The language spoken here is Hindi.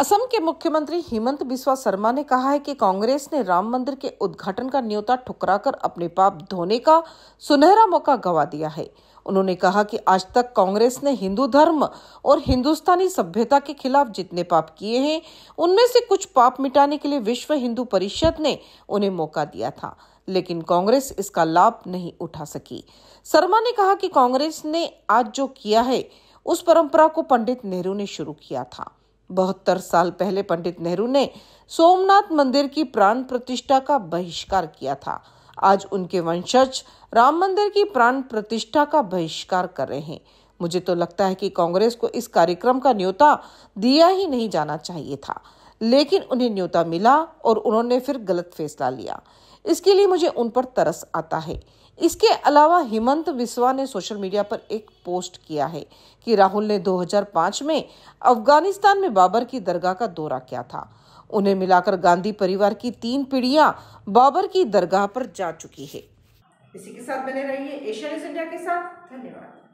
असम के मुख्यमंत्री हेमंत बिस्वा शर्मा ने कहा है कि कांग्रेस ने राम मंदिर के उद्घाटन का न्योता ठुकराकर अपने पाप धोने का सुनहरा मौका गवा दिया है उन्होंने कहा कि आज तक कांग्रेस ने हिंदू धर्म और हिंदुस्तानी सभ्यता के खिलाफ जितने पाप किए हैं उनमें से कुछ पाप मिटाने के लिए विश्व हिंदू परिषद ने उन्हें मौका दिया था लेकिन कांग्रेस इसका लाभ नहीं उठा सकी शर्मा ने कहा कि कांग्रेस ने आज जो किया है उस परंपरा को पंडित नेहरू ने शुरू किया था बहत्तर साल पहले पंडित नेहरू ने सोमनाथ मंदिर की प्राण प्रतिष्ठा का बहिष्कार किया था आज उनके वंशज राम मंदिर की प्राण प्रतिष्ठा का बहिष्कार कर रहे हैं मुझे तो लगता है कि कांग्रेस को इस कार्यक्रम का न्योता दिया ही नहीं जाना चाहिए था लेकिन उन्हें न्योता मिला और उन्होंने फिर गलत फैसला लिया इसके लिए मुझे उन पर तरस आता है इसके अलावा हेमंत विश्वा ने सोशल मीडिया पर एक पोस्ट किया है कि राहुल ने 2005 में अफगानिस्तान में बाबर की दरगाह का दौरा किया था उन्हें मिलाकर गांधी परिवार की तीन पीढ़ियां बाबर की दरगाह पर जा चुकी है इसी के साथ बने रहिए एशिया न्यूज इंडिया के साथ धन्यवाद